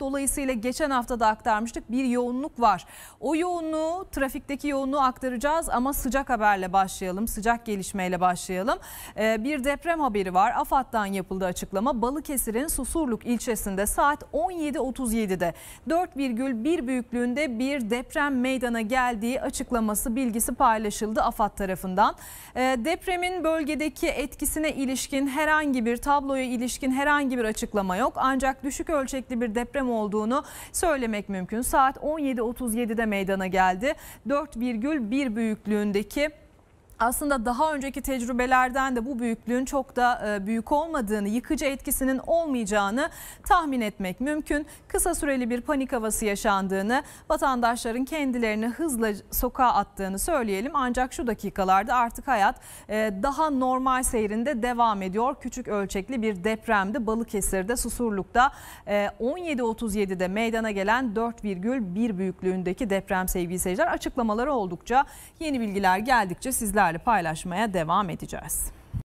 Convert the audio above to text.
Dolayısıyla geçen hafta da aktarmıştık bir yoğunluk var. O yoğunluğu trafikteki yoğunluğu aktaracağız ama sıcak haberle başlayalım. Sıcak gelişmeyle başlayalım. Ee, bir deprem haberi var. AFAD'dan yapıldı açıklama. Balıkesir'in Susurluk ilçesinde saat 17.37'de 4,1 büyüklüğünde bir deprem meydana geldiği açıklaması bilgisi paylaşıldı AFAD tarafından. Ee, depremin bölgedeki etkisine ilişkin herhangi bir tabloya ilişkin herhangi bir açıklama yok. Ancak düşük ölçekli bir deprem olduğunu söylemek mümkün. Saat 17.37'de meydana geldi. 4,1 büyüklüğündeki aslında daha önceki tecrübelerden de bu büyüklüğün çok da e, büyük olmadığını, yıkıcı etkisinin olmayacağını tahmin etmek mümkün. Kısa süreli bir panik havası yaşandığını, vatandaşların kendilerini hızla sokağa attığını söyleyelim. Ancak şu dakikalarda artık hayat e, daha normal seyrinde devam ediyor. Küçük ölçekli bir depremde Balıkesir'de, Susurluk'ta 17.37'de e, meydana gelen 4,1 büyüklüğündeki deprem sevgili seyirciler. Açıklamaları oldukça yeni bilgiler geldikçe sizler sizlerle paylaşmaya devam edeceğiz.